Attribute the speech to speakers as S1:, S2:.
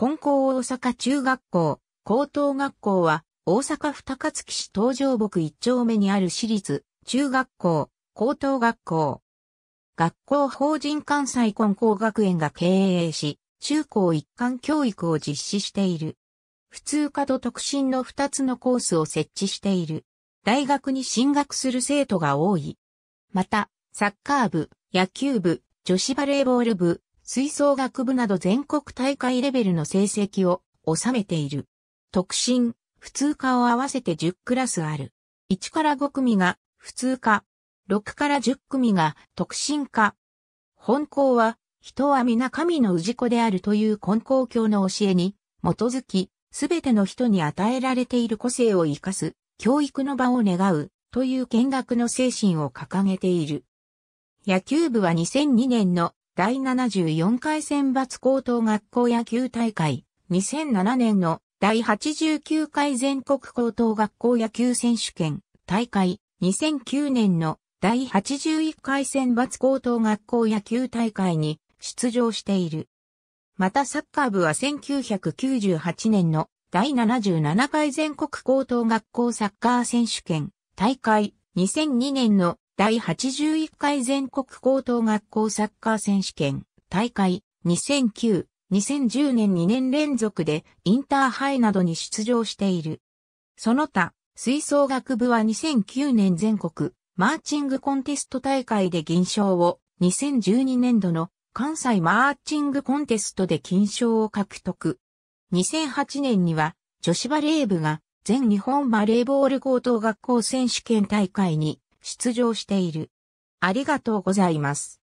S1: 金光大阪中学校、高等学校は、大阪府高槻市
S2: 東上牧一丁目にある私立、中学校、高等学校。学校法人関西金光学園が経営し、中高一貫教育を実施している。普通科と特進の2つのコースを設置している。大学に進学する生徒が多い。また、サッカー部、野球部、女子バレーボール部、吹奏楽部など全国大会レベルの成績を収めている。特進、普通科を合わせて10クラスある。1から5組が普通科、6から10組が特進科。本校は、人は皆神の氏子であるという根校教の教えに、基づき、すべての人に与えられている個性を生かす、教育の場を願う、という見学の精神を掲げている。野球部は2002年の第74回選抜高等学校野球大会、2007年の第89回全国高等学校野球選手権大会、2009年の第81回選抜高等学校野球大会に出場している。またサッカー部は1998年の第77回全国高等学校サッカー選手権大会2002年の第81回全国高等学校サッカー選手権大会2009、2010年2年連続でインターハイなどに出場している。その他、吹奏楽部は2009年全国マーチングコンテスト大会で銀賞を、2012年度の関西マーチングコンテストで金賞を獲得。2008年には女子バレー部が全日本バレーボール高
S1: 等学校選手権大会に出場している。ありがとうございます。